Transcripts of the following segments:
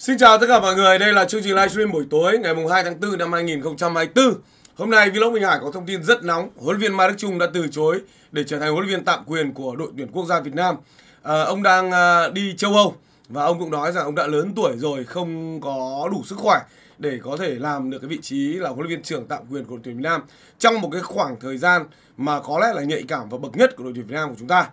Xin chào tất cả mọi người, đây là chương trình livestream buổi tối ngày mùng 2 tháng 4 năm 2024. Hôm nay Vlog Minh Hải có thông tin rất nóng, huấn viên Mai Đức Trung đã từ chối để trở thành huấn viên tạm quyền của đội tuyển quốc gia Việt Nam. À, ông đang à, đi châu Âu và ông cũng nói rằng ông đã lớn tuổi rồi, không có đủ sức khỏe để có thể làm được cái vị trí là huấn luyện viên trưởng tạm quyền của đội tuyển Việt Nam trong một cái khoảng thời gian mà có lẽ là nhạy cảm và bậc nhất của đội tuyển Việt Nam của chúng ta.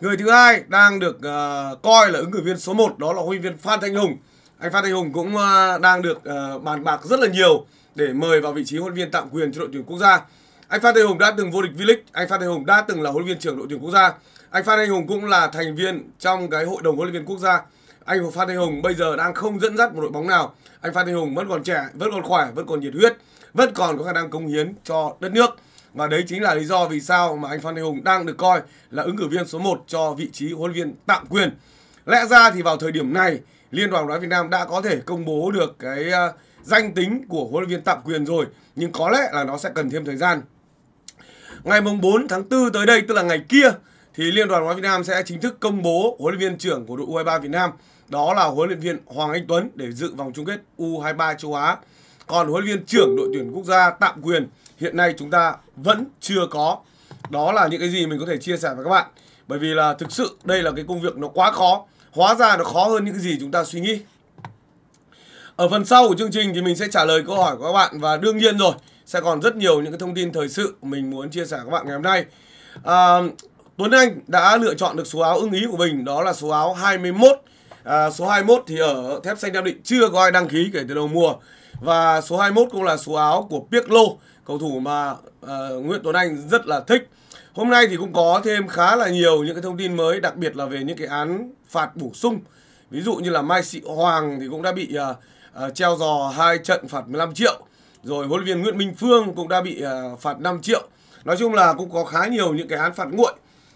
Người thứ hai đang được uh, coi là ứng cử viên số 1 đó là huấn luyện viên Phan Thanh Hùng anh Phan Thanh Hùng cũng ờ, đang được ờ, bàn bạc rất là nhiều để mời vào vị trí huấn luyện viên tạm quyền cho đội tuyển quốc gia. Anh Phan Thanh Hùng đã từng vô địch V-League, anh Phan Thanh Hùng đã từng là huấn luyện viên trưởng đội tuyển quốc gia. Anh Phan Thanh Hùng cũng là thành viên trong cái hội đồng huấn luyện viên quốc gia. Anh Phan Thanh Hùng bây giờ đang không dẫn dắt một đội bóng nào. Anh Phan Thanh Hùng vẫn còn trẻ, vẫn còn khỏe, vẫn còn nhiệt huyết, vẫn còn có khả năng cống hiến cho đất nước. Và đấy chính là lý do vì sao mà anh Phan Thanh Hùng đang được coi là ứng cử viên số 1 cho vị trí huấn luyện viên tạm quyền. Lẽ ra thì vào thời điểm này Liên đoàn bóng đá Việt Nam đã có thể công bố được cái ờ, danh tính của huấn luyện viên tạm quyền rồi nhưng có lẽ là nó sẽ cần thêm thời gian. Ngày mùng 4 tháng 4 tới đây tức là ngày kia thì Liên đoàn bóng đá Việt Nam sẽ chính thức công bố huấn luyện viên trưởng của đội U23 Việt Nam đó là huấn luyện viên Hoàng Anh Tuấn để dự vòng chung kết U23 châu Á. Còn huấn luyện viên trưởng đội tuyển quốc gia tạm quyền hiện nay chúng ta vẫn chưa có. Đó là những cái gì mình có thể chia sẻ với các bạn. Bởi vì là thực sự đây là cái công việc nó quá khó Hóa ra nó khó hơn những gì chúng ta suy nghĩ Ở phần sau của chương trình thì mình sẽ trả lời câu hỏi của các bạn Và đương nhiên rồi sẽ còn rất nhiều những cái thông tin thời sự mình muốn chia sẻ với các bạn ngày hôm nay à, Tuấn Anh đã lựa chọn được số áo ưng ý của mình đó là số áo 21 à, Số 21 thì ở Thép Xanh Nam Định chưa có ai đăng ký kể từ đầu mùa Và số 21 cũng là số áo của Piccolo Cầu thủ mà uh, Nguyễn Tuấn Anh rất là thích Hôm nay thì cũng có thêm khá là nhiều những cái thông tin mới, đặc biệt là về những cái án phạt bổ sung. Ví dụ như là Mai Sĩ Hoàng thì cũng đã bị uh, uh, treo giò hai trận phạt 15 triệu. Rồi huấn luyện viên Nguyễn Minh Phương cũng đã bị uh, phạt 5 triệu. Nói chung là cũng có khá nhiều những cái án phạt nguội.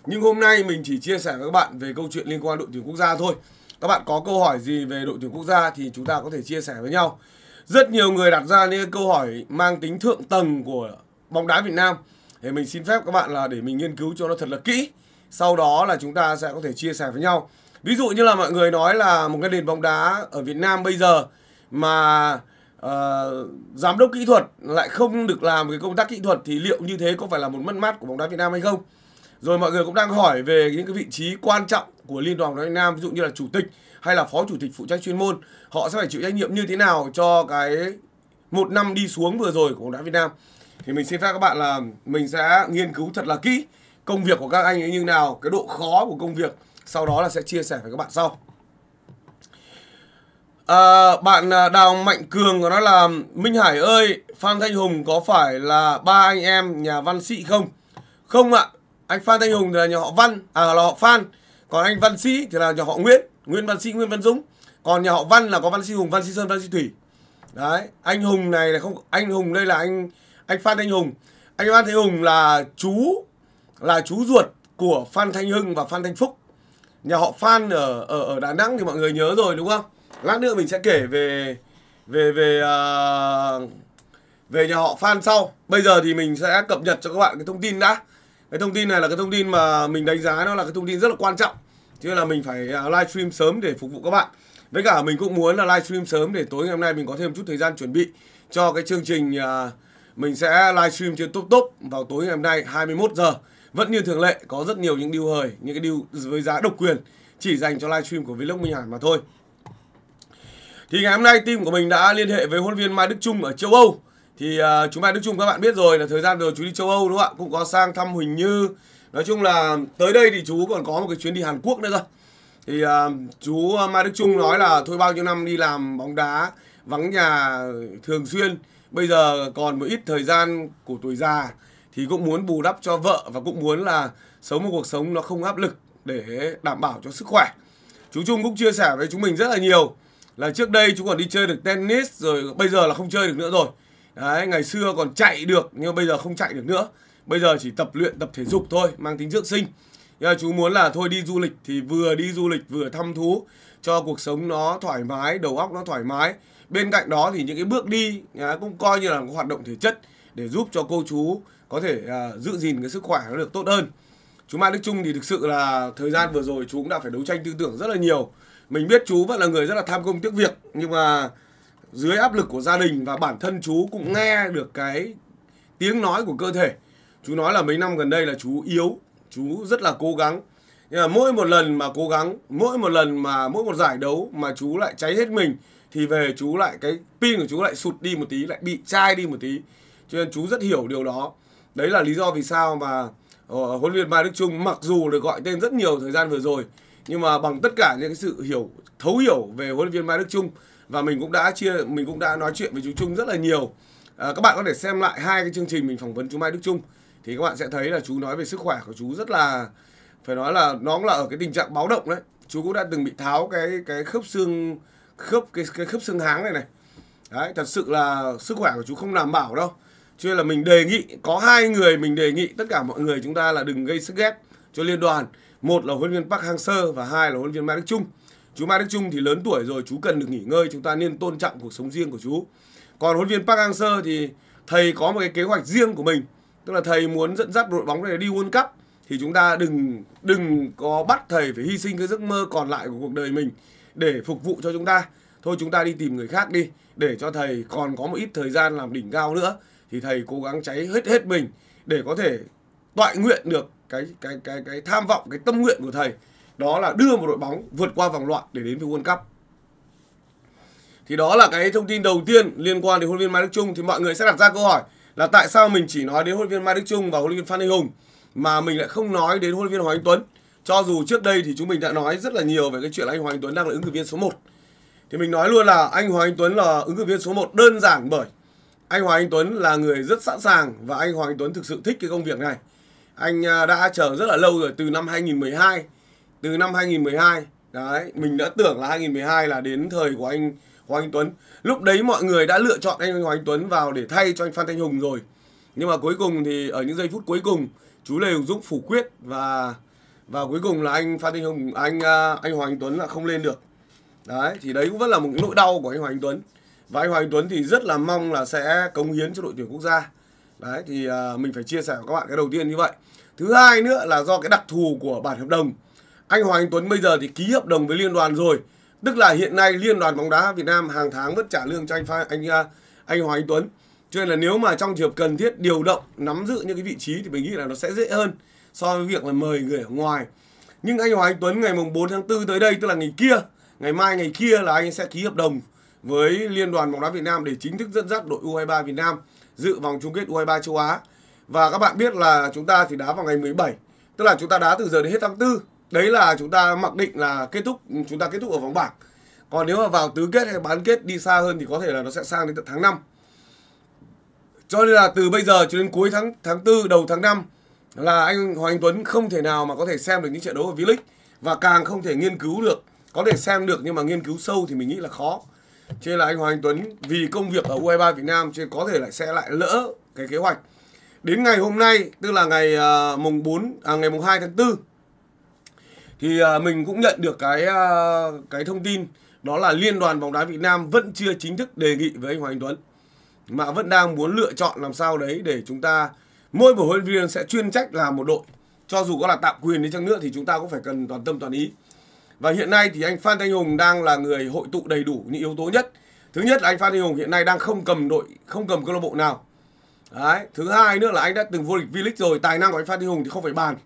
Nhưng hôm nay mình chỉ chia sẻ với các bạn về câu chuyện liên quan đội tuyển quốc gia thôi. Các bạn có câu hỏi gì về đội tuyển quốc gia thì chúng ta có thể chia sẻ với nhau. Rất nhiều người đặt ra những câu hỏi mang tính thượng tầng của bóng đá Việt Nam thì mình xin phép các bạn là để mình nghiên cứu cho nó thật là kỹ sau đó là chúng ta sẽ có thể chia sẻ với nhau ví dụ như là mọi người nói là một cái nền bóng đá ở Việt Nam bây giờ mà uh, giám đốc kỹ thuật lại không được làm cái công tác kỹ thuật thì liệu như thế có phải là một mất mát của bóng đá Việt Nam hay không rồi mọi người cũng đang hỏi về những cái vị trí quan trọng của liên đoàn bóng đá Việt Nam ví dụ như là chủ tịch hay là phó chủ tịch phụ trách chuyên môn họ sẽ phải chịu trách nhiệm như thế nào cho cái một năm đi xuống vừa rồi của bóng đá Việt Nam thì mình xin phép các bạn là mình sẽ nghiên cứu thật là kỹ công việc của các anh ấy như nào, cái độ khó của công việc. Sau đó là sẽ chia sẻ với các bạn sau. À, bạn à, Đào Mạnh Cường của nó là Minh Hải ơi, Phan Thanh Hùng có phải là ba anh em nhà văn sĩ không? Không ạ, à, anh Phan Thanh Hùng thì là nhà họ Văn, à là họ Phan. Còn anh Văn Sĩ thì là nhà họ Nguyễn, Nguyễn Văn Sĩ, Nguyễn Văn Dũng. Còn nhà họ Văn là có Văn Sĩ Hùng, Văn Sĩ Sơn, Văn Sĩ Thủy. Đấy, anh Hùng này là không anh Hùng đây là anh anh Phan Thanh Hùng anh Phan Thanh Hùng là chú là chú ruột của Phan Thanh Hưng và Phan Thanh Phúc nhà họ Phan ở ở ở Đà Nẵng thì mọi người nhớ rồi đúng không lát nữa mình sẽ kể về về về uh, về nhà họ Phan sau bây giờ thì mình sẽ cập nhật cho các bạn cái thông tin đã cái thông tin này là cái thông tin mà mình đánh giá nó là cái thông tin rất là quan trọng chứ là mình phải à, livestream sớm để phục vụ các bạn với cả mình cũng muốn là livestream sớm để tối ngày hôm nay mình có thêm chút thời gian chuẩn bị cho cái chương trình uh, mình sẽ livestream trên top top vào tối ngày hôm nay 21 giờ. Vẫn như thường lệ có rất nhiều những điều hời, những cái điều với giá độc quyền chỉ dành cho livestream của Vlog Minh Hải mà thôi. Thì ngày hôm nay team của mình đã liên hệ với huấn viên Mai Đức Trung ở châu Âu. Thì uh, chú Mai Đức Trung các bạn biết rồi là thời gian rồi chú đi châu Âu đúng không ạ? Cũng có sang thăm Huỳnh Như. Nói chung là tới đây thì chú còn có một cái chuyến đi Hàn Quốc nữa cơ. Thì uh, chú Mai Đức Trung nói là thôi bao nhiêu năm đi làm bóng đá vắng nhà thường xuyên bây giờ còn một ít thời gian của tuổi già thì cũng muốn bù đắp cho vợ và cũng muốn là sống một cuộc sống nó không áp lực để đảm bảo cho sức khỏe chú Trung cũng chia sẻ với chúng mình rất là nhiều là trước đây chú còn đi chơi được tennis rồi bây giờ là không chơi được nữa rồi đấy ngày xưa còn chạy được nhưng bây giờ không chạy được nữa bây giờ chỉ tập luyện tập thể dục thôi mang tính dưỡng sinh nhưng chú muốn là thôi đi du lịch thì vừa đi du lịch vừa thăm thú cho cuộc sống nó thoải mái đầu óc nó thoải mái bên cạnh đó thì những cái bước đi à, cũng coi như là một hoạt động thể chất để giúp cho cô chú có thể à, giữ gìn cái sức khỏe nó được tốt hơn chú Mai Đức Trung thì thực sự là thời gian vừa rồi chú cũng đã phải đấu tranh tư tưởng rất là nhiều mình biết chú vẫn là người rất là tham công tiếc việc nhưng mà dưới áp lực của gia đình và bản thân chú cũng nghe được cái tiếng nói của cơ thể chú nói là mấy năm gần đây là chú yếu chú rất là cố gắng nhưng mà mỗi một lần mà cố gắng mỗi một lần mà mỗi một giải đấu mà chú lại cháy hết mình thì về chú lại cái pin của chú lại sụt đi một tí lại bị chai đi một tí cho nên chú rất hiểu điều đó đấy là lý do vì sao mà uh, huấn luyện Mai Đức Trung mặc dù được gọi tên rất nhiều thời gian vừa rồi nhưng mà bằng tất cả những cái sự hiểu thấu hiểu về huấn luyện viên Mai Đức Trung và mình cũng đã chia mình cũng đã nói chuyện với chú Trung rất là nhiều à, các bạn có thể xem lại hai cái chương trình mình phỏng vấn chú Mai Đức Trung thì các bạn sẽ thấy là chú nói về sức khỏe của chú rất là phải nói là nó cũng là ở cái tình trạng báo động đấy chú cũng đã từng bị tháo cái cái khớp xương khớp cái, cái khớp xương háng này này đấy thật sự là sức khỏe của chú không đảm bảo đâu cho nên là mình đề nghị có hai người mình đề nghị tất cả mọi người chúng ta là đừng gây sức ép cho liên đoàn một là huấn viên Park Hang Seo và hai là huấn viên Mai Đức Trung chú Mai Đức Trung thì lớn tuổi rồi chú cần được nghỉ ngơi chúng ta nên tôn trọng cuộc sống riêng của chú còn huấn viên Park Hang Seo thì thầy có một cái kế hoạch riêng của mình tức là thầy muốn dẫn dắt đội bóng này đi World Cup thì chúng ta đừng đừng có bắt thầy phải hy sinh cái giấc mơ còn lại của cuộc đời mình để phục vụ cho chúng ta thôi chúng ta đi tìm người khác đi để cho thầy còn có một ít thời gian làm đỉnh cao nữa thì thầy cố gắng cháy hết hết mình để có thể toại nguyện được cái cái cái cái tham vọng cái tâm nguyện của thầy đó là đưa một đội bóng vượt qua vòng loại để đến với World Cup thì đó là cái thông tin đầu tiên liên quan đến huấn luyện viên Mai Đức Chung thì mọi người sẽ đặt ra câu hỏi là tại sao mình chỉ nói đến huấn luyện viên Mai Đức Chung và huấn luyện viên Phan Đình Hùng mà mình lại không nói đến huấn luyện viên Hoàng Anh Tuấn cho dù trước đây thì chúng mình đã nói rất là nhiều về cái chuyện là anh Hoàng Anh Tuấn đang là ứng cử viên số 1. Thì mình nói luôn là anh Hoàng Anh Tuấn là ứng cử viên số 1 đơn giản bởi anh Hoàng Anh Tuấn là người rất sẵn sàng và anh Hoàng Anh Tuấn thực sự thích cái công việc này. Anh à, đã chờ rất là lâu rồi từ năm 2012. Từ năm 2012 đấy, mình đã tưởng là 2012 là đến thời của anh Hoàng Anh Tuấn. Lúc đấy mọi người đã lựa chọn anh Hoàng Anh Tuấn vào để thay cho anh Phan Thanh Hùng rồi. Nhưng mà cuối cùng thì ở những giây phút cuối cùng, chú Lê Hùng Dũng phủ quyết và và cuối cùng là anh Phan Thanh Hùng anh à, anh Hoàng Anh Tuấn là không lên được đấy thì đấy cũng vẫn là một cái nỗi đau của anh Hoàng Anh Tuấn và anh Hoàng Anh Tuấn thì rất là mong là sẽ cống hiến cho đội tuyển quốc gia đấy thì à, mình phải chia sẻ với các bạn cái đầu tiên như vậy thứ hai nữa là do cái đặc thù của bản hợp đồng anh Hoàng Anh Tuấn bây giờ thì ký hợp đồng với liên đoàn rồi tức là hiện nay liên đoàn bóng đá Việt Nam hàng tháng vẫn trả lương cho anh Phan, anh à, anh Hoàng Anh Tuấn cho nên là nếu mà trong trường hợp cần thiết điều động nắm giữ những cái vị trí thì mình nghĩ là nó sẽ dễ hơn so với việc là mời người ở ngoài nhưng anh Hoàng Anh Tuấn ngày mùng 4 tháng 4 tới đây tức là ngày kia ngày mai ngày kia là anh sẽ ký hợp đồng với Liên đoàn bóng đá Việt Nam để chính thức dẫn dắt đội U23 Việt Nam dự vòng chung kết U23 châu Á. Và các bạn biết là chúng ta thì đá vào ngày 17, tức là chúng ta đá từ giờ đến hết tháng 4. Đấy là chúng ta mặc định là kết thúc chúng ta kết thúc ở vòng bảng. Còn nếu mà vào tứ kết hay bán kết đi xa hơn thì có thể là nó sẽ sang đến tận tháng 5. Cho nên là từ bây giờ cho đến cuối tháng tháng 4 đầu tháng 5 là anh Hoàng Anh Tuấn không thể nào mà có thể xem được những trận đấu ở V-League và càng không thể nghiên cứu được có thể xem được nhưng mà nghiên cứu sâu thì mình nghĩ là khó cho nên là anh Hoàng Anh Tuấn vì công việc ở U23 e Việt Nam cho nên có thể lại sẽ lại lỡ cái kế hoạch đến ngày hôm nay tức là ngày uh, mùng 4 à, ngày mùng 2 tháng 4 thì uh, mình cũng nhận được cái uh, cái thông tin đó là liên đoàn bóng đá Việt Nam vẫn chưa chính thức đề nghị với anh Hoàng Anh Tuấn mà vẫn đang muốn lựa chọn làm sao đấy để chúng ta mỗi một huấn luyện viên sẽ chuyên trách là một đội cho dù có là tạm quyền đi chăng nữa thì chúng ta cũng phải cần toàn tâm toàn ý và hiện nay thì anh Phan Thanh Hùng đang là người hội tụ đầy đủ những yếu tố nhất thứ nhất là anh Phan Thanh Hùng hiện nay đang không cầm đội không cầm câu lạc bộ nào Đấy. thứ hai nữa là anh đã từng vô địch V-League rồi tài năng của anh Phan Thanh Hùng thì không phải bàn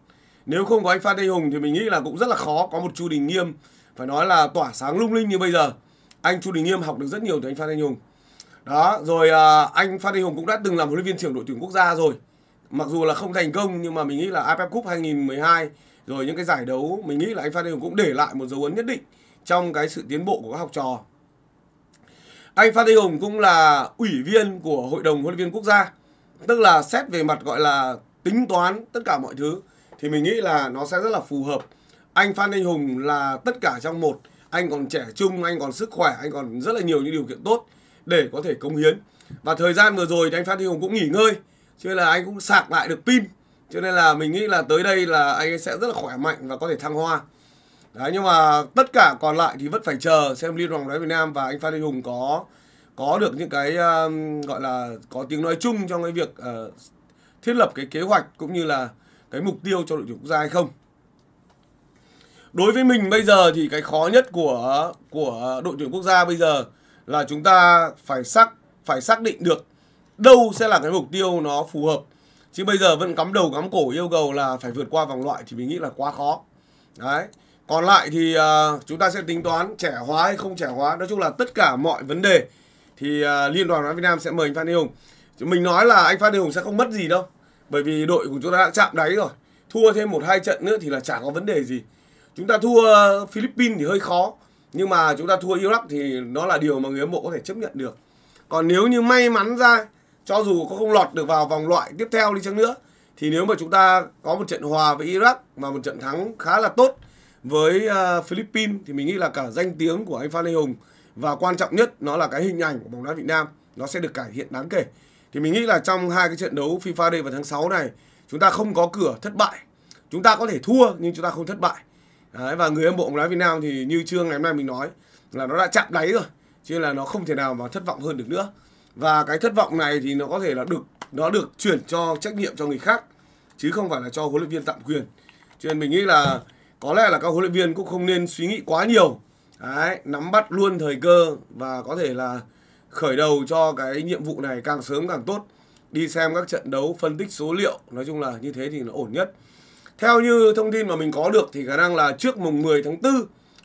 nếu không có anh Phan Thanh Hùng thì mình nghĩ là cũng rất là khó có một Chu Đình Nghiêm phải nói là tỏa sáng lung linh như bây giờ anh Chu Đình Nghiêm học được rất nhiều từ anh Phan Thanh Hùng đó rồi à, anh Phan Thanh Hùng cũng đã từng làm huấn luyện viên trưởng đội tuyển quốc gia rồi mặc dù là không thành công nhưng mà mình nghĩ là AFF Cup 2012 rồi những cái giải đấu mình nghĩ là anh Phan Đình Hùng cũng để lại một dấu ấn nhất định trong cái sự tiến bộ của các học trò. Anh Phan Đình Hùng cũng là ủy viên của Hội đồng huấn luyện viên quốc gia, tức là xét về mặt gọi là tính toán tất cả mọi thứ thì mình nghĩ là nó sẽ rất là phù hợp. Anh Phan Đình Hùng là tất cả trong một, anh còn trẻ trung, anh còn sức khỏe, anh còn rất là nhiều những điều kiện tốt để có thể cống hiến. Và thời gian vừa rồi thì anh Phan Đình Hùng cũng nghỉ ngơi cho nên là anh cũng sạc lại được pin cho nên là mình nghĩ là tới đây là anh sẽ rất là khỏe mạnh và có thể thăng hoa đấy nhưng mà tất cả còn lại thì vẫn phải chờ xem liên đoàn bóng đá Việt Nam và anh Phan Thanh Hùng có có được những cái uh, gọi là có tiếng nói chung trong cái việc uh, thiết lập cái kế hoạch cũng như là cái mục tiêu cho đội tuyển quốc gia hay không đối với mình bây giờ thì cái khó nhất của của đội tuyển quốc gia bây giờ là chúng ta phải xác phải xác định được đâu sẽ là cái mục tiêu nó phù hợp chứ bây giờ vẫn cắm đầu cắm cổ yêu cầu là phải vượt qua vòng loại thì mình nghĩ là quá khó đấy còn lại thì uh, chúng ta sẽ tính toán trẻ hóa hay không trẻ hóa nói chung là tất cả mọi vấn đề thì uh, liên đoàn bóng việt nam sẽ mời anh phan thế hùng mình nói là anh phan thế hùng sẽ không mất gì đâu bởi vì đội của chúng ta đã chạm đáy rồi thua thêm một hai trận nữa thì là chả có vấn đề gì chúng ta thua philippines thì hơi khó nhưng mà chúng ta thua iraq thì nó là điều mà người hâm mộ có thể chấp nhận được còn nếu như may mắn ra cho dù có không lọt được vào vòng loại tiếp theo đi chăng nữa thì nếu mà chúng ta có một trận hòa với Iraq mà một trận thắng khá là tốt với uh, Philippines thì mình nghĩ là cả danh tiếng của anh Phan Lê Hùng và quan trọng nhất nó là cái hình ảnh của bóng đá Việt Nam nó sẽ được cải thiện đáng kể. Thì mình nghĩ là trong hai cái trận đấu FIFA Day vào tháng 6 này chúng ta không có cửa thất bại. Chúng ta có thể thua nhưng chúng ta không thất bại. Đấy, và người hâm mộ bóng đá Việt Nam thì như trương ngày hôm nay mình nói là nó đã chạm đáy rồi chứ là nó không thể nào mà thất vọng hơn được nữa và cái thất vọng này thì nó có thể là được nó được chuyển cho trách nhiệm cho người khác chứ không phải là cho huấn luyện viên tạm quyền cho nên mình nghĩ là có lẽ là các huấn luyện viên cũng không nên suy nghĩ quá nhiều Đấy, nắm bắt luôn thời cơ và có thể là khởi đầu cho cái nhiệm vụ này càng sớm càng tốt đi xem các trận đấu phân tích số liệu nói chung là như thế thì nó ổn nhất theo như thông tin mà mình có được thì khả năng là trước mùng 10 tháng 4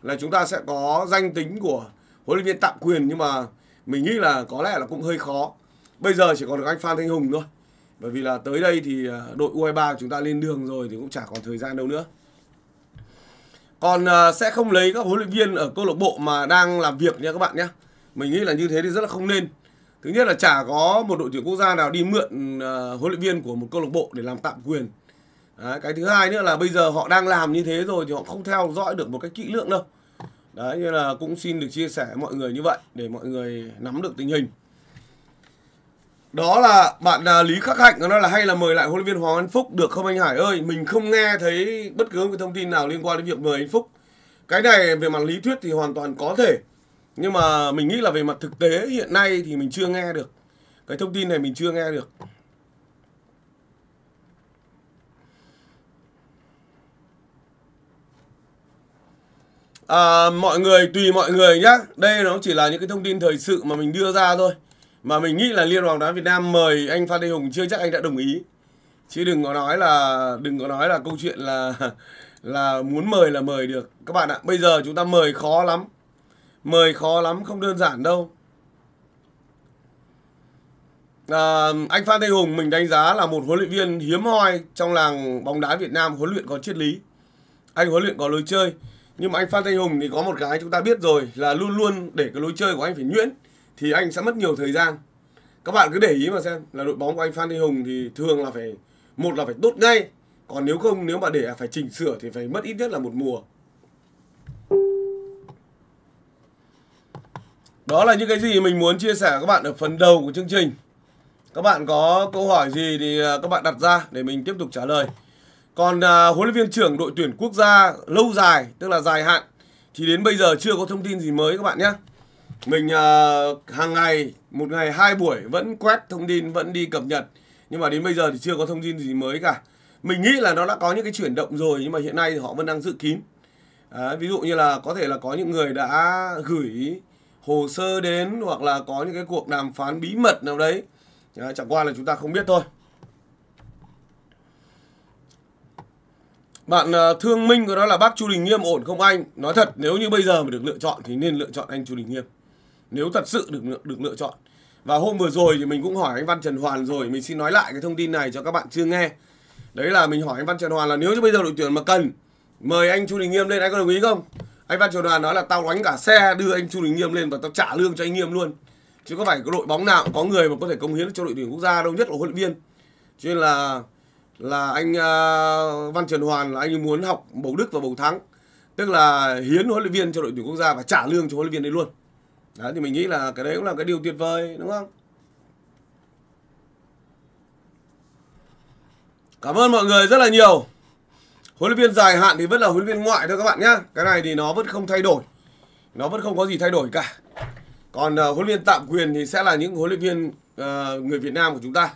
là chúng ta sẽ có danh tính của huấn luyện viên tạm quyền nhưng mà mình nghĩ là có lẽ là cũng hơi khó bây giờ chỉ còn được anh Phan Thanh Hùng thôi bởi vì là tới đây thì à, đội U23 chúng ta lên đường rồi thì cũng chả còn thời gian đâu nữa còn à, sẽ không lấy các huấn luyện viên ở câu lạc bộ mà đang làm việc nha các bạn nhé mình nghĩ là như thế thì rất là không nên thứ nhất là chả có một đội tuyển quốc gia nào đi mượn à, huấn luyện viên của một câu lạc bộ để làm tạm quyền Đấy, cái thứ hai nữa là bây giờ họ đang làm như thế rồi thì họ không theo dõi được một cách kỹ lưỡng đâu đấy như là cũng xin được chia sẻ mọi người như vậy để mọi người nắm được tình hình đó là bạn à, Lý Khắc Hạnh nó là hay là mời lại huấn luyện viên Hoàng Anh Phúc được không anh Hải ơi mình không nghe thấy bất cứ một thông tin nào liên quan đến việc mời anh Phúc cái này về mặt lý thuyết thì hoàn toàn có thể nhưng mà mình nghĩ là về mặt thực tế hiện nay thì mình chưa nghe được cái thông tin này mình chưa nghe được à, mọi người tùy mọi người nhá đây nó chỉ là những cái thông tin thời sự mà mình đưa ra thôi mà mình nghĩ là liên hoàng đá việt nam mời anh phan Thanh hùng chưa chắc anh đã đồng ý chứ đừng có nói là đừng có nói là câu chuyện là là muốn mời là mời được các bạn ạ bây giờ chúng ta mời khó lắm mời khó lắm không đơn giản đâu à, anh phan Thanh hùng mình đánh giá là một huấn luyện viên hiếm hoi trong làng bóng đá việt nam huấn luyện có triết lý anh huấn luyện có lối chơi nhưng mà anh Phan Thanh Hùng thì có một cái chúng ta biết rồi là luôn luôn để cái lối chơi của anh phải nhuyễn thì anh sẽ mất nhiều thời gian các bạn cứ để ý mà xem là đội bóng của anh Phan Thanh Hùng thì thường là phải một là phải tốt ngay còn nếu không nếu mà để phải chỉnh sửa thì phải mất ít nhất là một mùa đó là những cái gì mình muốn chia sẻ các bạn ở phần đầu của chương trình các bạn có câu hỏi gì thì à, các bạn đặt ra để mình tiếp tục trả lời còn à, huấn luyện viên trưởng đội tuyển quốc gia lâu dài, tức là dài hạn thì đến bây giờ chưa có thông tin gì mới các bạn nhé. Mình à, hàng ngày một ngày hai buổi vẫn quét thông tin, vẫn đi cập nhật nhưng mà đến bây giờ thì chưa có thông tin gì mới cả. Mình nghĩ là nó đã có những cái chuyển động rồi nhưng mà hiện nay thì họ vẫn đang dự kín. À, ví dụ như là có thể là có những người đã gửi hồ sơ đến hoặc là có những cái cuộc đàm phán bí mật nào đấy. À, chẳng qua là chúng ta không biết thôi. Bạn ờ, Thương Minh của đó là bác Chu Đình Nghiêm ổn không anh? Nói thật nếu như bây giờ mà được lựa chọn thì nên lựa chọn anh Chu Đình Nghiêm. Nếu thật sự được được lựa chọn. Và hôm vừa rồi thì mình cũng hỏi anh Văn Trần Hoàn rồi, mình xin nói lại cái thông tin này cho các bạn chưa nghe. Đấy là mình hỏi anh Văn Trần Hoàn là nếu như bây giờ đội tuyển mà cần mời anh Chu Đình Nghiêm lên anh có đồng ý không? Anh Văn Trần Hoàn nói là tao đánh cả xe đưa anh Chu Đình Nghiêm lên và tao trả lương cho anh Nghiêm luôn. Chứ có phải cái đội bóng nào có người mà có thể công hiến cho đội tuyển quốc gia đâu, nhất là huấn luyện viên. Cho nên là là anh uh, Văn Trần Hoàn là anh muốn học bầu Đức và bầu Thắng tức là hiến huấn luyện viên cho đội tuyển quốc gia và trả lương cho huấn luyện viên đấy luôn đấy thì mình nghĩ là cái đấy cũng là cái điều tuyệt vời đúng không cảm ơn mọi người rất là nhiều huấn luyện viên dài hạn thì vẫn là huấn luyện viên ngoại thôi các bạn nhé cái này thì nó vẫn không thay đổi nó vẫn không có gì thay đổi cả còn uh, huấn luyện viên tạm quyền thì sẽ là những huấn luyện viên uh, người Việt Nam của chúng ta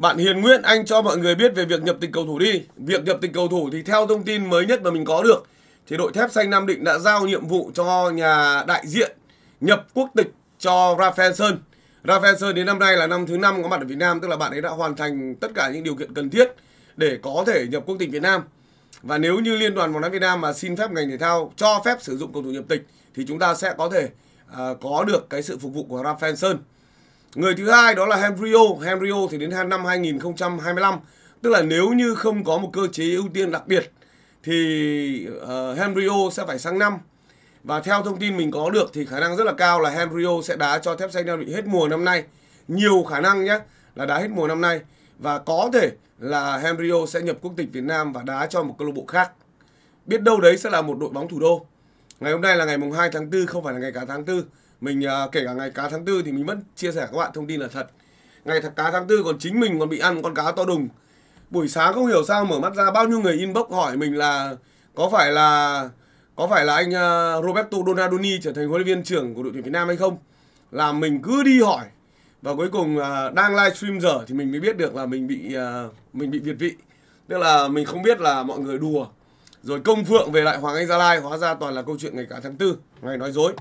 bạn Hiền Nguyễn anh cho mọi người biết về việc nhập tịch cầu thủ đi. Việc nhập tịch cầu thủ thì theo thông tin mới nhất mà mình có được thì đội thép xanh Nam Định đã giao nhiệm vụ cho nhà đại diện nhập quốc tịch cho Rafael Sơn. Rafael Sơn đến năm nay là năm thứ năm có mặt ở Việt Nam tức là bạn ấy đã hoàn thành tất cả những điều kiện cần thiết để có thể nhập quốc tịch Việt Nam. Và nếu như Liên đoàn bóng đá Việt Nam mà xin phép ngành thể thao cho phép sử dụng cầu thủ nhập tịch thì chúng ta sẽ có thể uh, có được cái sự phục vụ của Rafael Sơn. Người thứ hai đó là Henrio. Henrio thì đến năm 2025, tức là nếu như không có một cơ chế ưu tiên đặc biệt thì uh, ờ, Henrio sẽ phải sang năm. Và theo thông tin mình có được thì khả năng rất là cao là Henrio sẽ đá cho thép xanh Nam Bị hết mùa năm nay. Nhiều khả năng nhé là đá hết mùa năm nay và có thể là Henrio sẽ nhập quốc tịch Việt Nam và đá cho một câu lạc bộ khác. Biết đâu đấy sẽ là một đội bóng thủ đô. Ngày hôm nay là ngày mùng 2 tháng 4 không phải là ngày cả tháng 4 mình uh, kể cả ngày cá tháng tư thì mình vẫn chia sẻ các bạn thông tin là thật ngày th- cá tháng tư còn chính mình còn bị ăn con cá to đùng buổi sáng không hiểu sao mở mắt ra bao nhiêu người inbox hỏi mình là có phải là có phải là anh uh, Roberto Donadoni trở thành huấn luyện viên trưởng của đội tuyển Việt Nam hay không là mình cứ đi hỏi và cuối cùng uh, đang livestream giờ thì mình mới biết được là mình bị uh, mình bị việt vị tức là mình không biết là mọi người đùa rồi công phượng về lại hoàng anh gia lai hóa ra toàn là câu chuyện ngày cả tháng tư ngày nói dối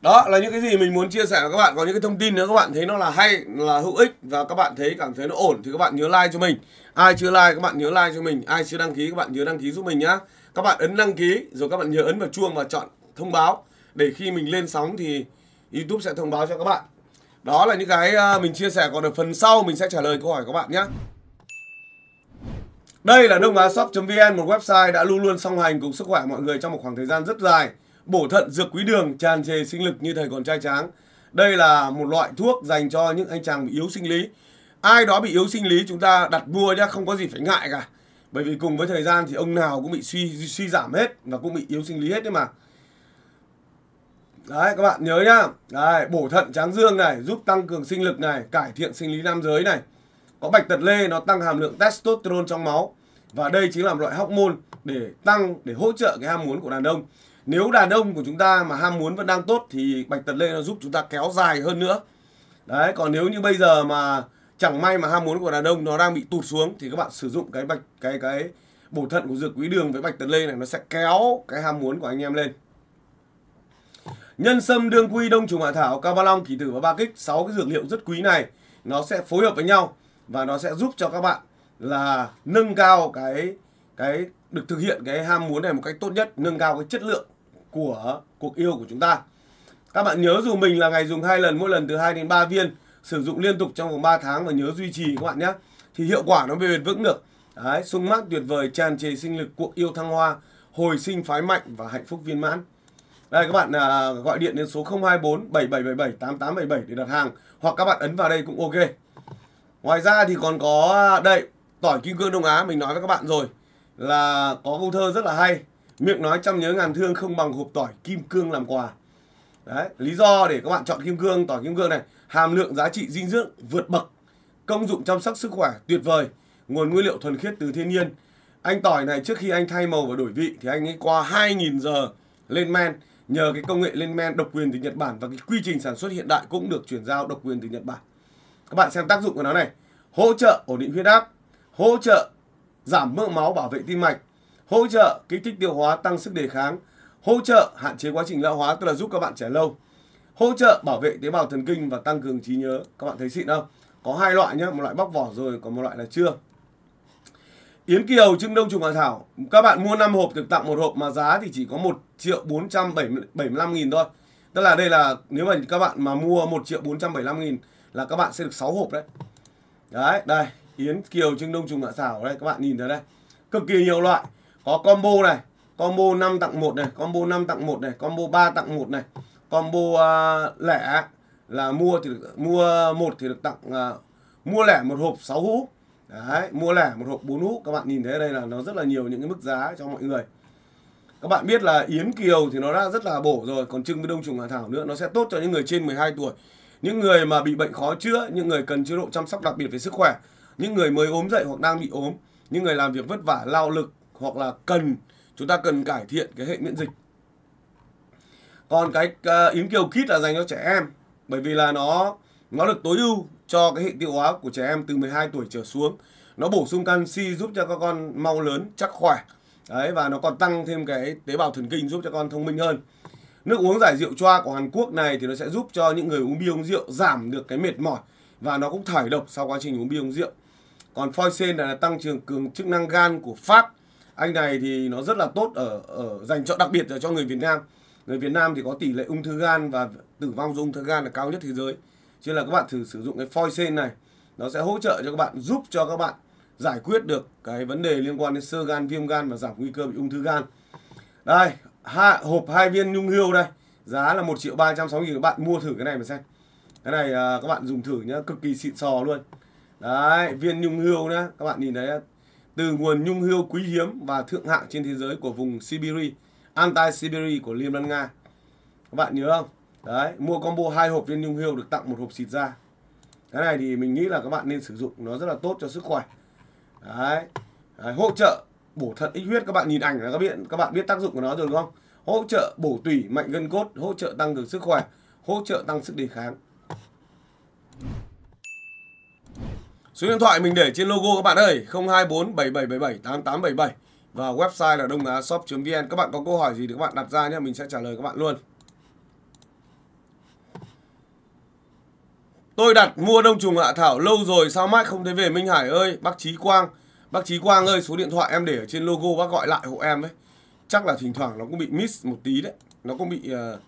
đó là những cái gì mình muốn chia sẻ với các bạn còn những cái thông tin nếu các bạn thấy nó là hay là hữu ích và các bạn thấy cảm thấy nó ổn thì các bạn nhớ like cho mình ai chưa like các bạn nhớ like cho mình ai chưa đăng ký các bạn nhớ đăng ký giúp mình nhá các bạn ấn đăng ký rồi các bạn nhớ ấn vào chuông và chọn thông báo để khi mình lên sóng thì youtube sẽ thông báo cho các bạn đó là những cái à, mình chia sẻ còn ở phần sau mình sẽ trả lời câu hỏi các bạn nhé đây là đông á shop vn một website đã luôn luôn song hành cùng sức khỏe mọi người trong một khoảng thời gian rất dài bổ thận dược quý đường tràn trề sinh lực như thầy còn trai tráng. Đây là một loại thuốc dành cho những anh chàng bị yếu sinh lý. Ai đó bị yếu sinh lý chúng ta đặt mua nhá, không có gì phải ngại cả. Bởi vì cùng với thời gian thì ông nào cũng bị suy suy giảm hết và cũng bị yếu sinh lý hết đấy mà. Đấy các bạn nhớ nhá. Đấy, bổ thận tráng dương này, giúp tăng cường sinh lực này, cải thiện sinh lý nam giới này. Có bạch tật lê nó tăng hàm lượng testosterone trong máu và đây chính là một loại hormone để tăng để hỗ trợ cái ham muốn của đàn ông nếu đàn ông của chúng ta mà ham muốn vẫn đang tốt thì bạch tật lê nó giúp chúng ta kéo dài hơn nữa đấy còn nếu như bây giờ mà chẳng may mà ham muốn của đàn ông nó đang bị tụt xuống thì các bạn sử dụng cái bạch cái cái bổ thận của dược quý đường với bạch tật lê này nó sẽ kéo cái ham muốn của anh em lên nhân sâm đương quy đông trùng hạ thảo cao ba long kỳ tử và ba kích sáu cái dược liệu rất quý này nó sẽ phối hợp với nhau và nó sẽ giúp cho các bạn là nâng cao cái cái được thực hiện cái ham muốn này một cách tốt nhất nâng cao cái chất lượng của cuộc yêu của chúng ta. Các bạn nhớ dù mình là ngày dùng hai lần mỗi lần từ 2 đến 3 viên, sử dụng liên tục trong vòng 3 tháng và nhớ duy trì các bạn nhé. Thì hiệu quả nó bền vững được. Đấy, sung mát tuyệt vời, tràn trề sinh lực, cuộc yêu thăng hoa, hồi sinh phái mạnh và hạnh phúc viên mãn. Đây các bạn à, gọi điện đến số 024 7777 8877 để đặt hàng hoặc các bạn ấn vào đây cũng ok. Ngoài ra thì còn có à, đây tỏi kim cương Đông Á mình nói với các bạn rồi là có câu thơ rất là hay miệng nói trăm nhớ ngàn thương không bằng hộp tỏi kim cương làm quà đấy lý do để các bạn chọn kim cương tỏi kim cương này hàm lượng giá trị dinh dưỡng vượt bậc công dụng chăm sóc sức khỏe tuyệt vời nguồn nguyên liệu thuần khiết từ thiên nhiên anh tỏi này trước khi anh thay màu và đổi vị thì anh ấy qua 2.000 giờ lên men nhờ cái công nghệ lên men độc quyền từ Nhật Bản và cái quy trình sản xuất hiện đại cũng được chuyển giao độc quyền từ Nhật Bản. Các bạn xem tác dụng của nó này, hỗ trợ ổn định huyết áp, hỗ trợ giảm mỡ máu bảo vệ tim mạch, hỗ trợ kích thích tiêu hóa tăng sức đề kháng, hỗ trợ hạn chế quá trình lão hóa tức là giúp các bạn trẻ lâu, hỗ trợ bảo vệ tế bào thần kinh và tăng cường trí nhớ. Các bạn thấy xịn không? Có hai loại nhé, một loại bóc vỏ rồi, còn một loại là chưa. Yến Kiều trưng đông trùng hạ thảo Các bạn mua 5 hộp được tặng một hộp mà giá thì chỉ có 1 triệu 475 nghìn thôi Tức là đây là nếu mà các bạn mà mua 1 triệu 475 nghìn là các bạn sẽ được 6 hộp đấy Đấy, đây Yến Kiều trưng đông trùng hạ thảo đây các bạn nhìn thấy đây Cực kỳ nhiều loại có combo này combo 5 tặng 1 này combo 5 tặng 1 này combo 3 tặng 1 này combo uh, lẻ là mua thì được, mua một thì được tặng uh, mua lẻ một hộp 6 hũ Đấy, mua lẻ một hộp 4 hũ các bạn nhìn thấy đây là nó rất là nhiều những cái mức giá cho mọi người các bạn biết là yến kiều thì nó đã rất là bổ rồi còn trưng với đông trùng hạ thảo nữa nó sẽ tốt cho những người trên 12 tuổi những người mà bị bệnh khó chữa những người cần chế độ chăm sóc đặc biệt về sức khỏe những người mới ốm dậy hoặc đang bị ốm những người làm việc vất vả lao lực hoặc là cần chúng ta cần cải thiện cái hệ miễn dịch còn cái uh, ờ, yến kiều kit là dành cho trẻ em bởi vì là nó nó được tối ưu cho cái hệ tiêu hóa của trẻ em từ 12 tuổi trở xuống nó bổ sung canxi giúp cho các con mau lớn chắc khỏe đấy và nó còn tăng thêm cái tế bào thần kinh giúp cho con thông minh hơn nước uống giải rượu choa của Hàn Quốc này thì nó sẽ giúp cho những người uống bia uống rượu giảm được cái mệt mỏi và nó cũng thải độc sau quá trình uống bia uống rượu còn sen là tăng trường cường chức năng gan của Pháp anh này thì nó rất là tốt ở ở dành cho đặc biệt là cho người Việt Nam người Việt Nam thì có tỷ lệ ung thư gan và tử vong do ung thư gan là cao nhất thế giới cho nên là các bạn thử sử dụng cái foicen này nó sẽ hỗ trợ cho các bạn giúp cho các bạn giải quyết được cái vấn đề liên quan đến sơ gan viêm gan và giảm nguy cơ bị ung thư gan đây ha, hộp hai viên nhung hươu đây giá là một triệu ba trăm sáu nghìn các bạn mua thử cái này mà xem cái này à, các bạn dùng thử nhá cực kỳ xịn sò luôn đấy viên nhung hươu nhá các bạn nhìn thấy từ nguồn nhung hươu quý hiếm và thượng hạng trên thế giới của vùng Siberia, Altai Siberia của Liên bang Nga. Các bạn nhớ không? Đấy, mua combo hai hộp viên nhung hươu được tặng một hộp xịt da. Cái này thì mình nghĩ là các bạn nên sử dụng, nó rất là tốt cho sức khỏe. Đấy. Đấy hỗ trợ bổ thận ích huyết các bạn nhìn ảnh là các bạn các bạn biết tác dụng của nó rồi đúng không? Hỗ trợ bổ tủy, mạnh gân cốt, hỗ trợ tăng cường sức khỏe, hỗ trợ tăng sức đề kháng. Số điện thoại mình để trên logo các bạn ơi 024 7777 8877 Và website là đông á shop.vn Các bạn có câu hỏi gì thì các bạn đặt ra nhé Mình sẽ trả lời các bạn luôn Tôi đặt mua đông trùng hạ thảo lâu rồi sao mãi không thấy về Minh Hải ơi Bác Trí Quang Bác Trí Quang ơi số điện thoại em để ở trên logo bác gọi lại hộ em đấy Chắc là thỉnh thoảng nó cũng bị miss một tí đấy Nó cũng bị ờ,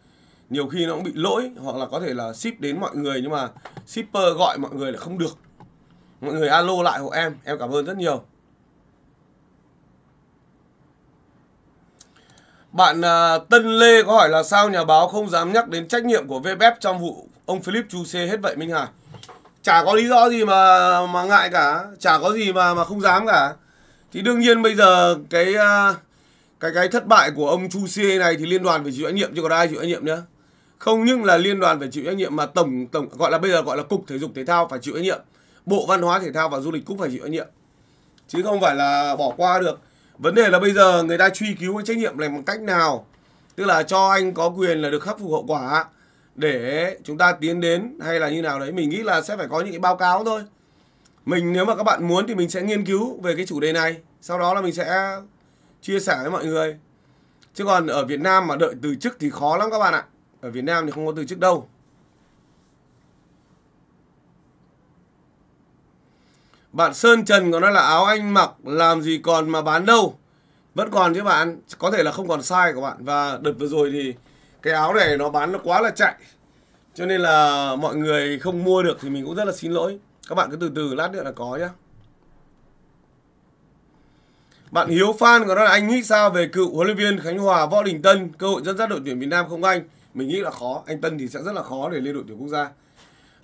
nhiều khi nó cũng bị lỗi Hoặc là có thể là ship đến mọi người nhưng mà shipper gọi mọi người là không được mọi người alo lại hộ em em cảm ơn rất nhiều Bạn uh, Tân Lê có hỏi là sao nhà báo không dám nhắc đến trách nhiệm của VFF e trong vụ ông Philip Chu Xê hết vậy Minh Hà? Chả có lý do gì mà mà ngại cả, chả có gì mà mà không dám cả. Thì đương nhiên bây giờ cái uh, cái cái thất bại của ông Chu Xê này thì liên đoàn phải chịu trách nhiệm chứ còn ai chịu trách nhiệm nữa. Không những là liên đoàn phải chịu trách nhiệm mà tổng tổng gọi là bây giờ gọi là cục thể dục thể thao phải chịu trách nhiệm. Bộ Văn hóa Thể thao và Du lịch cũng phải chịu trách nhiệm. Chứ không phải là bỏ qua được. Vấn đề là bây giờ người ta truy cứu cái trách nhiệm này bằng cách nào? Tức là cho anh có quyền là được khắc phục hậu quả để chúng ta tiến đến hay là như nào đấy. Mình nghĩ là sẽ phải có những cái báo cáo thôi. Mình nếu mà các bạn muốn thì mình sẽ nghiên cứu về cái chủ đề này. Sau đó là mình sẽ chia sẻ với mọi người. Chứ còn ở Việt Nam mà đợi từ chức thì khó lắm các bạn ạ. Ở Việt Nam thì không có từ chức đâu. Bạn Sơn Trần còn nói là áo anh mặc làm gì còn mà bán đâu. Vẫn còn chứ bạn, có thể là không còn sai của bạn. Và đợt vừa rồi thì cái áo này nó bán nó quá là chạy. Cho nên là mọi người không mua được thì mình cũng rất là xin lỗi. Các bạn cứ từ từ lát nữa là có nhá. Bạn Hiếu Phan còn nói là anh nghĩ sao về cựu huấn luyện viên Khánh Hòa Võ Đình Tân, cơ hội dẫn dắt đội tuyển Việt Nam không anh? Mình nghĩ là khó, anh Tân thì sẽ rất là khó để lên đội tuyển quốc gia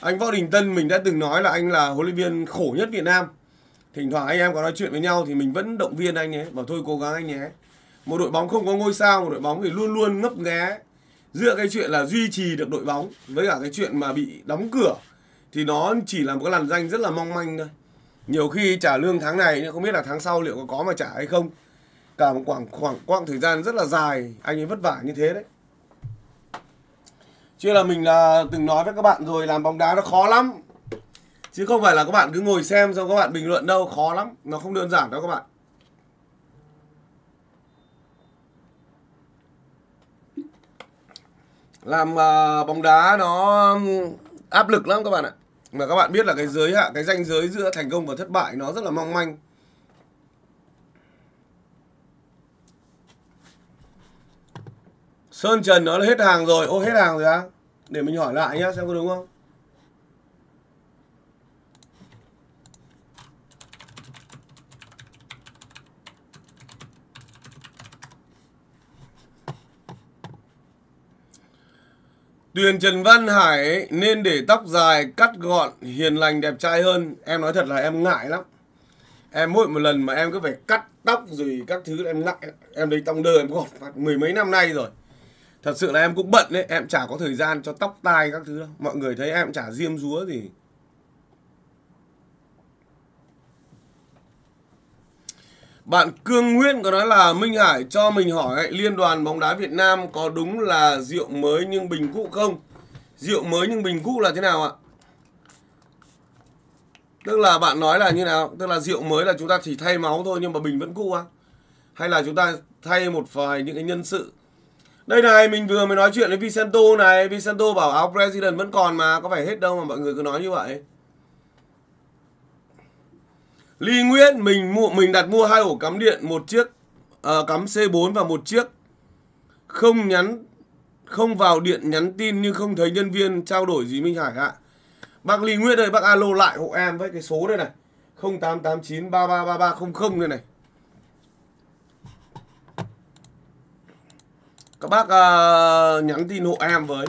anh võ đình tân mình đã từng nói là anh là huấn luyện viên khổ nhất việt nam thỉnh thoảng anh em có nói chuyện với nhau thì mình vẫn động viên anh nhé bảo thôi cố gắng anh nhé một đội bóng không có ngôi sao một đội bóng thì luôn luôn ngấp nghé giữa cái chuyện là duy trì được đội bóng với cả cái chuyện mà bị đóng cửa thì nó chỉ là một cái làn danh rất là mong manh thôi nhiều khi trả lương tháng này nhưng không biết là tháng sau liệu có có mà trả hay không cả một khoảng khoảng quãng thời gian rất là dài anh ấy vất vả như thế đấy chứ là mình là từng nói với các bạn rồi làm bóng đá nó khó lắm chứ không phải là các bạn cứ ngồi xem xong các bạn bình luận đâu khó lắm nó không đơn giản đâu các bạn làm uh, bóng đá nó áp lực lắm các bạn ạ mà các bạn biết là cái giới hạn cái ranh giới giữa thành công và thất bại nó rất là mong manh sơn trần nó hết hàng rồi ô hết hàng rồi á à? để mình hỏi lại nhá xem có đúng không Tuyền Trần Văn Hải nên để tóc dài, cắt gọn, hiền lành, đẹp trai hơn. Em nói thật là em ngại lắm. Em mỗi một lần mà em cứ phải cắt tóc rồi các thứ em ngại. Em đi tông đời em gọt mười mấy năm nay rồi thật sự là em cũng bận đấy em chả có thời gian cho tóc tai các thứ đâu mọi người thấy em chả diêm rúa gì Bạn Cương Nguyễn có nói là Minh Hải cho mình hỏi Liên đoàn bóng đá Việt Nam có đúng là rượu mới nhưng bình cũ không? Rượu mới nhưng bình cũ là thế nào ạ? Tức là bạn nói là như nào? Tức là rượu mới là chúng ta chỉ thay máu thôi nhưng mà bình vẫn cũ à? Hay là chúng ta thay một vài những cái nhân sự đây này, mình vừa mới nói chuyện với Vicento này. Vicento bảo áo President vẫn còn mà. Có phải hết đâu mà mọi người cứ nói như vậy. Lý Nguyễn, mình mua mình đặt mua hai ổ cắm điện. Một chiếc à, cắm C4 và một chiếc. Không nhắn, không vào điện nhắn tin nhưng không thấy nhân viên trao đổi gì Minh Hải ạ. Bác Lý Nguyễn ơi bác alo lại hộ em với cái số đây này. 0889 333300 đây này. các bác uh, nhắn tin hộ em với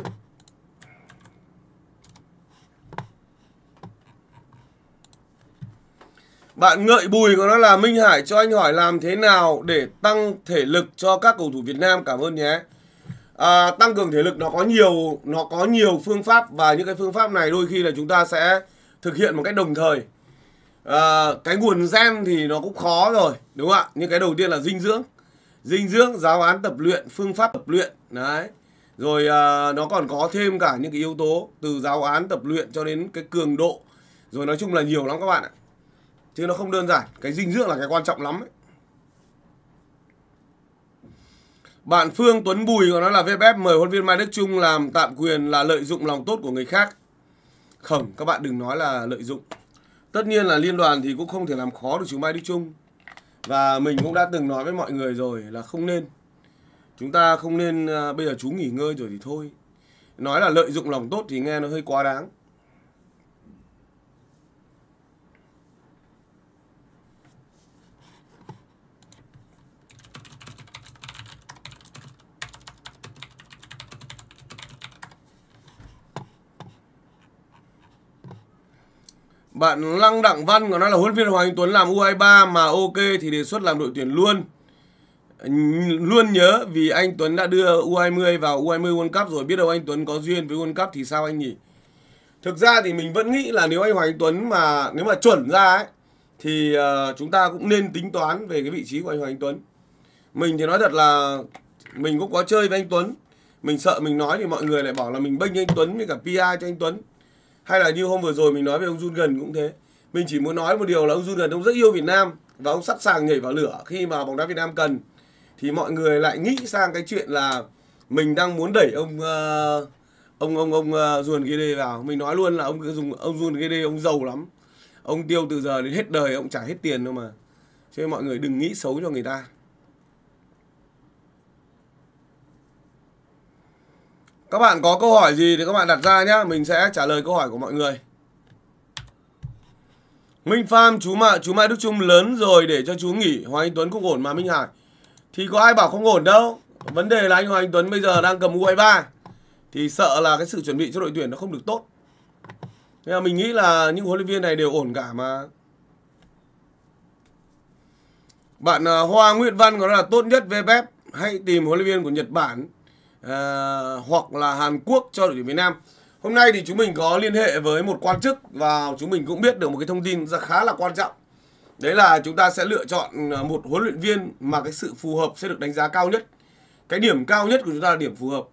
Bạn ngợi bùi của nó là Minh Hải cho anh hỏi làm thế nào để tăng thể lực cho các cầu thủ Việt Nam cảm ơn nhé. À, tăng cường thể lực nó có nhiều nó có nhiều phương pháp và những cái phương pháp này đôi khi là chúng ta sẽ thực hiện một cách đồng thời. À, cái nguồn gen thì nó cũng khó rồi đúng không ạ? Nhưng cái đầu tiên là dinh dưỡng dinh dưỡng giáo án tập luyện phương pháp tập luyện đấy rồi à, nó còn có thêm cả những cái yếu tố từ giáo án tập luyện cho đến cái cường độ rồi nói chung là nhiều lắm các bạn ạ chứ nó không đơn giản cái dinh dưỡng là cái quan trọng lắm ấy. bạn phương tuấn bùi của nó là vff mời huấn viên mai đức trung làm tạm quyền là lợi dụng lòng tốt của người khác không các bạn đừng nói là lợi dụng tất nhiên là liên đoàn thì cũng không thể làm khó được chú mai đức trung và mình cũng đã từng nói với mọi người rồi là không nên. Chúng ta không nên à, bây giờ chú nghỉ ngơi rồi thì thôi. Nói là lợi dụng lòng tốt thì nghe nó hơi quá đáng. Bạn Lăng Đặng Văn của nó là huấn viên Hoàng Anh Tuấn làm U23 mà ok thì đề xuất làm đội tuyển luôn. Luôn nhớ vì anh Tuấn đã đưa U20 vào U20 World Cup rồi biết đâu anh Tuấn có duyên với World Cup thì sao anh nhỉ? Thực ra thì mình vẫn nghĩ là nếu anh Hoàng Anh Tuấn mà nếu mà chuẩn ra ấy thì ờ, chúng ta cũng nên tính toán về cái vị trí của anh Hoàng Anh Tuấn. Mình thì nói thật là mình cũng có chơi với anh Tuấn. Mình sợ mình nói thì mọi người lại bảo là mình bênh anh Tuấn với cả PI cho anh Tuấn hay là như hôm vừa rồi mình nói về ông Jun Gần cũng thế mình chỉ muốn nói một điều là ông Jun Gần ông rất yêu Việt Nam và ông sẵn sàng nhảy vào lửa khi mà bóng đá Việt Nam cần thì mọi người lại nghĩ sang cái chuyện là mình đang muốn đẩy ông uh, ông ông ông uh, ờ, Juan Gede vào mình nói luôn là ông dùng ông Juan đây ông giàu lắm ông tiêu từ giờ đến hết đời ông trả hết tiền đâu mà cho nên mọi người đừng nghĩ xấu cho người ta Các bạn có câu hỏi gì thì các bạn đặt ra nhé Mình sẽ trả lời câu hỏi của mọi người Minh Pham chú mạ chú Mai Đức Trung lớn rồi để cho chú nghỉ Hoàng Anh Tuấn cũng ổn mà Minh Hải Thì có ai bảo không ổn đâu Vấn đề là anh Hoàng Anh Tuấn bây giờ đang cầm U23 Thì sợ là cái sự chuẩn bị cho đội tuyển nó không được tốt Nên là mình nghĩ là những huấn luyện viên này đều ổn cả mà Bạn à, Hoa Nguyễn Văn có là tốt nhất VFF Hãy tìm huấn luyện viên của Nhật Bản Ờ, hoặc là Hàn Quốc cho đội tuyển Việt Nam. Hôm nay thì chúng mình có liên hệ với một quan chức và chúng mình cũng biết được một cái thông tin rất khá là quan trọng. Đấy là chúng ta sẽ lựa chọn ờ, một huấn luyện viên mà cái sự phù hợp sẽ được đánh giá cao nhất. Cái điểm cao nhất của chúng ta là điểm phù hợp.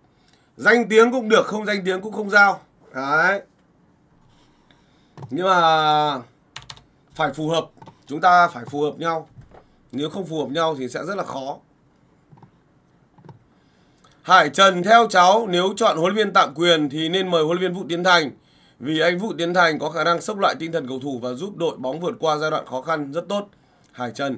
Danh tiếng cũng được, không danh tiếng cũng không giao. Đấy. Nhưng mà phải phù hợp, chúng ta phải phù hợp nhau. Nếu không phù hợp nhau thì sẽ rất là khó. Hải Trần theo cháu nếu chọn huấn luyện viên tạm quyền thì nên mời huấn luyện viên Vũ Tiến Thành vì anh Vũ Tiến Thành có khả năng sốc lại tinh thần cầu thủ và giúp đội bóng vượt qua giai đoạn khó khăn rất tốt. Hải Trần.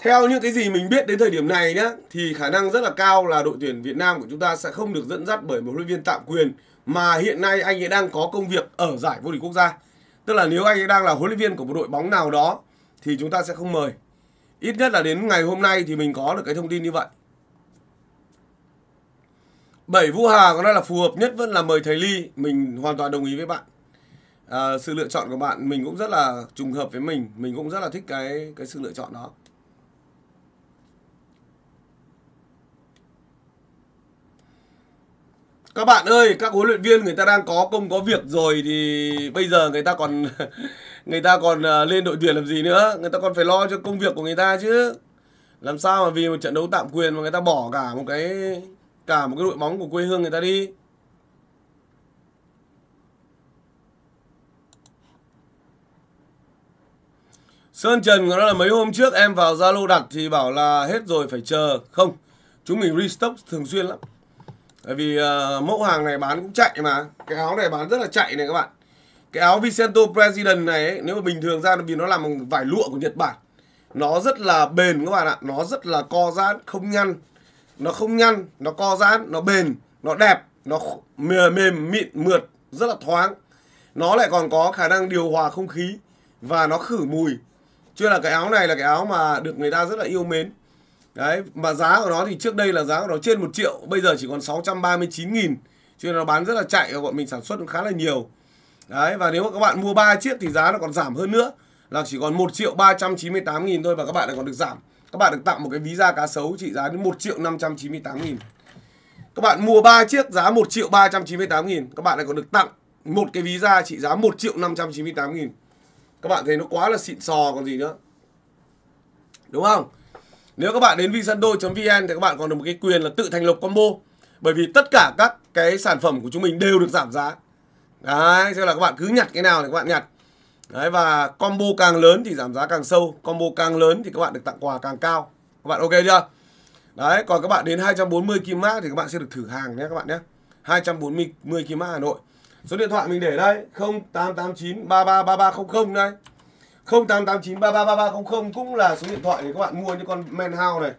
Theo những cái gì mình biết đến thời điểm này nhá thì khả năng rất là cao là đội tuyển Việt Nam của chúng ta sẽ không được dẫn dắt bởi một huấn luyện viên tạm quyền mà hiện nay anh ấy đang có công việc ở giải vô địch quốc gia. Tức là nếu anh ấy đang là huấn luyện viên của một đội bóng nào đó thì chúng ta sẽ không mời. Ít nhất là đến ngày hôm nay thì mình có được cái thông tin như vậy. 7 Vũ Hà có lẽ là phù hợp nhất vẫn là mời thầy Ly Mình hoàn toàn đồng ý với bạn à, Sự lựa chọn của bạn mình cũng rất là trùng hợp với mình Mình cũng rất là thích cái cái sự lựa chọn đó Các bạn ơi, các huấn luyện viên người ta đang có công có việc rồi thì bây giờ người ta còn người ta còn à, lên đội tuyển làm gì nữa, người ta còn phải lo cho công việc của người ta chứ. Làm sao mà vì một trận đấu tạm quyền mà người ta bỏ cả một cái cả một cái đội bóng của quê hương người ta đi Sơn Trần nó là mấy hôm trước em vào Zalo đặt thì bảo là hết rồi phải chờ không chúng mình restock thường xuyên lắm tại vì uh, mẫu hàng này bán cũng chạy mà cái áo này bán rất là chạy này các bạn cái áo Vicento President này ấy, nếu mà bình thường ra vì nó làm bằng vải lụa của Nhật Bản nó rất là bền các bạn ạ nó rất là co giãn không nhăn nó không nhăn nó co giãn nó bền nó đẹp nó mềm, mềm mịn mượt rất là thoáng nó lại còn có khả năng điều hòa không khí và nó khử mùi chưa là cái áo này là cái áo mà được người ta rất là yêu mến đấy mà giá của nó thì trước đây là giá của nó trên 1 triệu bây giờ chỉ còn 639 nghìn cho nên nó bán rất là chạy và bọn mình sản xuất cũng khá là nhiều đấy và nếu mà các bạn mua 3 chiếc thì giá nó còn giảm hơn nữa là chỉ còn 1 triệu 398 nghìn thôi và các bạn lại còn được giảm các bạn được tặng một cái ví da cá sấu trị giá đến 1 triệu 598 nghìn Các bạn mua 3 chiếc giá 1 triệu 398 nghìn Các bạn lại còn được tặng một cái ví da trị giá 1 triệu 598 nghìn Các bạn thấy nó quá là xịn sò còn gì nữa Đúng không? Nếu các bạn đến visando vn thì các bạn còn được một cái quyền là tự thành lập combo Bởi vì tất cả các cái sản phẩm của chúng mình đều được giảm giá Đấy, cho là các bạn cứ nhặt cái nào thì các bạn nhặt Đấy và combo càng lớn thì giảm giá càng sâu, combo càng lớn thì các bạn được tặng quà càng cao. Các bạn ok chưa? Đấy, còn các bạn đến 240 Kim Mã thì các bạn sẽ được thử hàng nhé các bạn nhé. 240 Kim Mã Hà Nội. Số điện thoại mình để đây 0889 333300 đây. 0889 333300 cũng là số điện thoại để các bạn mua những con men hao này.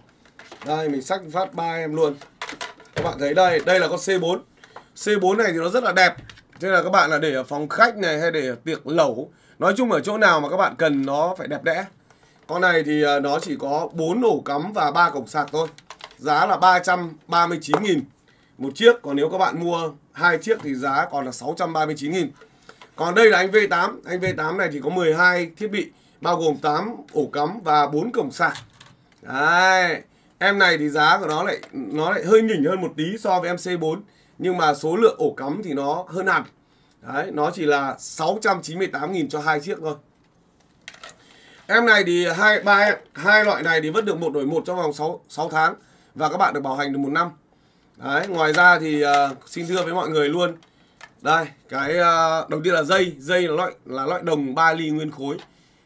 Đây mình sắc phát ba em luôn. Các bạn thấy đây, đây là con C4. C4 này thì nó rất là đẹp. Thế là các bạn là để ở phòng khách này hay để ở tiệc lẩu nói chung ở chỗ nào mà các bạn cần nó phải đẹp đẽ con này thì à, nó chỉ có 4 ổ cắm và 3 cổng sạc thôi giá là 339.000 một chiếc còn nếu các bạn mua hai chiếc thì giá còn là 639.000 còn đây là anh V8 anh V8 này thì có 12 thiết bị bao gồm 8 ổ cắm và 4 cổng sạc đấy em này thì giá của nó lại nó lại hơi nhỉnh hơn một tí so với em C4 nhưng mà số lượng ổ cắm thì nó hơn hẳn Đấy, nó chỉ là 698.000 cho hai chiếc thôi. Em này thì hai ba em, hai loại này thì vẫn được một đổi một trong vòng 6 6 tháng và các bạn được bảo hành được một năm. Đấy, ngoài ra thì uh, xin thưa với mọi người luôn. Đây, cái uh, đầu tiên là dây, dây là loại là loại đồng 3 ly nguyên khối.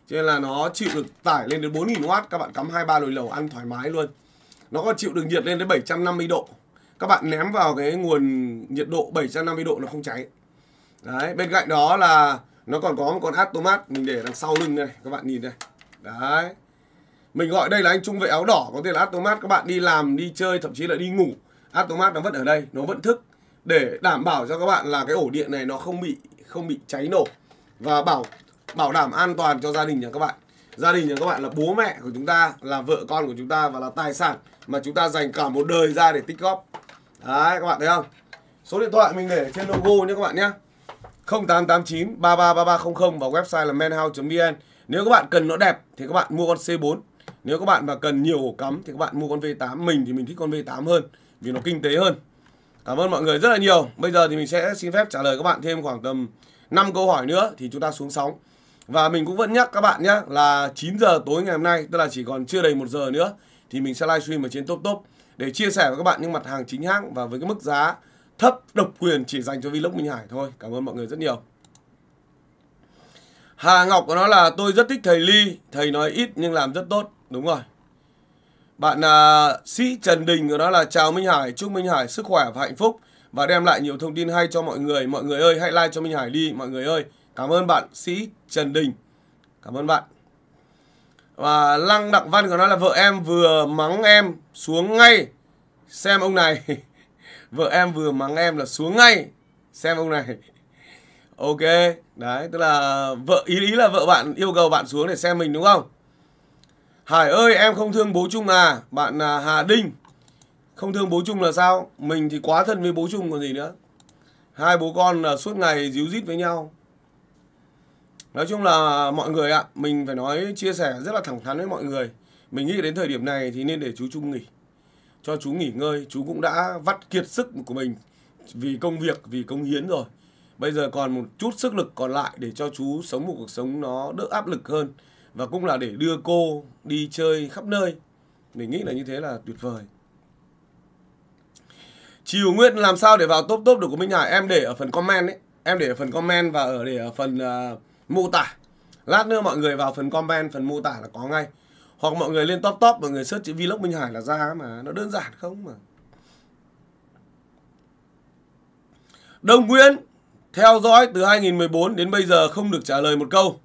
Cho nên là nó chịu được tải lên đến 4000W, các bạn cắm hai ba nồi lẩu ăn thoải mái luôn. Nó còn chịu được nhiệt lên đến 750 độ. Các bạn ném vào cái nguồn nhiệt độ 750 độ nó không cháy đấy bên cạnh đó là nó còn có một con Atomat mình để đằng sau lưng này các bạn nhìn đây đấy mình gọi đây là anh trung vệ áo đỏ có tên là Atomat các bạn đi làm đi chơi thậm chí là đi ngủ Atomat nó vẫn ở đây nó vẫn thức để đảm bảo cho các bạn là cái ổ điện này nó không bị không bị cháy nổ và bảo bảo đảm an toàn cho gia đình nhà các bạn gia đình nhà các bạn là bố mẹ của chúng ta là vợ con của chúng ta và là tài sản mà chúng ta dành cả một đời ra để tích góp đấy các bạn thấy không số điện thoại mình để trên logo nhé các bạn nhé 0889 333300 và website là manhouse.vn. Nếu các bạn cần nó đẹp thì các bạn mua con C4. Nếu các bạn mà cần nhiều ổ cắm thì các bạn mua con V8. Mình thì mình thích con V8 hơn vì nó kinh tế hơn. Cảm ơn mọi người rất là nhiều. Bây giờ thì mình sẽ xin phép trả lời các bạn thêm khoảng tầm 5 câu hỏi nữa thì chúng ta xuống sóng. Và mình cũng vẫn nhắc các bạn nhé là 9 giờ tối ngày hôm nay, tức là chỉ còn chưa đầy 1 giờ nữa thì mình sẽ livestream ở trên Top Top để chia sẻ với các bạn những mặt hàng chính hãng và với cái mức giá thấp độc quyền chỉ dành cho Vlog Minh Hải thôi. Cảm ơn mọi người rất nhiều. Hà Ngọc của nó là tôi rất thích thầy Ly, thầy nói ít nhưng làm rất tốt. Đúng rồi. Bạn à, Sĩ Trần Đình của nó là chào Minh Hải, chúc Minh Hải sức khỏe và hạnh phúc và đem lại nhiều thông tin hay cho mọi người. Mọi người ơi, hãy like cho Minh Hải đi mọi người ơi. Cảm ơn bạn Sĩ Trần Đình. Cảm ơn bạn. Và Lăng Đặng Văn của nó là vợ em vừa mắng em xuống ngay xem ông này. vợ em vừa mắng em là xuống ngay xem ông này ok đấy tức là vợ ý ý là vợ bạn yêu cầu bạn xuống để xem mình đúng không hải ơi em không thương bố trung à bạn là hà đinh không thương bố trung là sao mình thì quá thân với bố trung còn gì nữa hai bố con là suốt ngày díu dít với nhau nói chung là mọi người ạ mình phải nói chia sẻ rất là thẳng thắn với mọi người mình nghĩ đến thời điểm này thì nên để chú trung nghỉ cho chú nghỉ ngơi chú cũng đã vắt kiệt sức của mình vì công việc vì công hiến rồi bây giờ còn một chút sức lực còn lại để cho chú sống một cuộc sống nó đỡ áp lực hơn và cũng là để đưa cô đi chơi khắp nơi mình nghĩ là như thế là tuyệt vời Chiều nguyên làm sao để vào top top được của Minh Hải em để ở phần comment ấy em để ở phần comment và ở để ở phần uh, mô tả lát nữa mọi người vào phần comment phần mô tả là có ngay hoặc mọi người lên top top mọi người search chữ vlog minh hải là ra mà nó đơn giản không mà Đông nguyễn theo dõi từ 2014 đến bây giờ không được trả lời một câu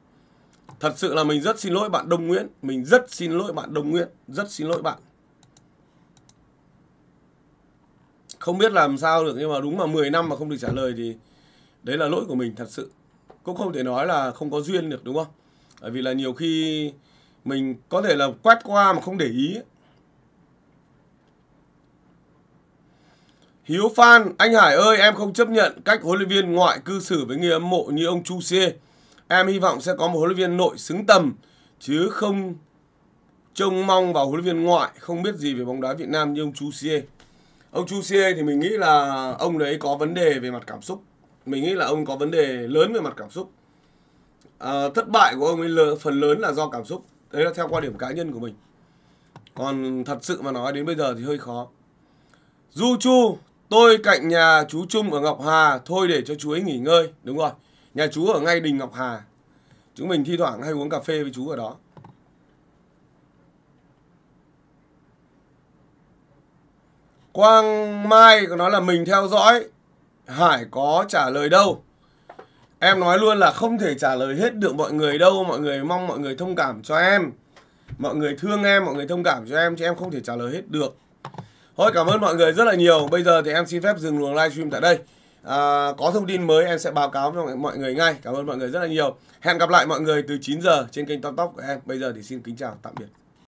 thật sự là mình rất xin lỗi bạn đông nguyễn mình rất xin lỗi bạn đông nguyễn rất xin lỗi bạn không biết làm sao được nhưng mà đúng mà 10 năm mà không được trả lời thì đấy là lỗi của mình thật sự cũng không thể nói là không có duyên được đúng không bởi vì là nhiều khi mình có thể là quét qua mà không để ý Hiếu Phan, anh Hải ơi em không chấp nhận cách huấn luyện viên ngoại cư xử với người hâm mộ như ông Chu Xê. Em hy vọng sẽ có một huấn luyện viên nội xứng tầm chứ không trông mong vào huấn luyện viên ngoại không biết gì về bóng đá Việt Nam như ông Chu Xê. Ông Chu Xê thì mình nghĩ là ông đấy có vấn đề về mặt cảm xúc. Mình nghĩ là ông có vấn đề lớn về mặt cảm xúc. À, thất bại của ông ấy phần lớn là do cảm xúc đấy là theo quan điểm cá nhân của mình còn thật sự mà nói đến bây giờ thì hơi khó du chu tôi cạnh nhà chú trung ở ngọc hà thôi để cho chú ấy nghỉ ngơi đúng rồi nhà chú ở ngay đình ngọc hà chúng mình thi thoảng hay uống cà phê với chú ở đó quang mai có nói là mình theo dõi hải có trả lời đâu em nói luôn là không thể trả lời hết được mọi người đâu mọi người mong mọi người thông cảm cho em mọi người thương em mọi người thông cảm cho em chứ em không thể trả lời hết được thôi cảm ơn mọi người rất là nhiều bây giờ thì em xin phép dừng luồng livestream tại đây à, có thông tin mới em sẽ báo cáo cho mọi người ngay cảm ơn mọi người rất là nhiều hẹn gặp lại mọi người từ 9 giờ trên kênh top top của em bây giờ thì xin kính chào tạm biệt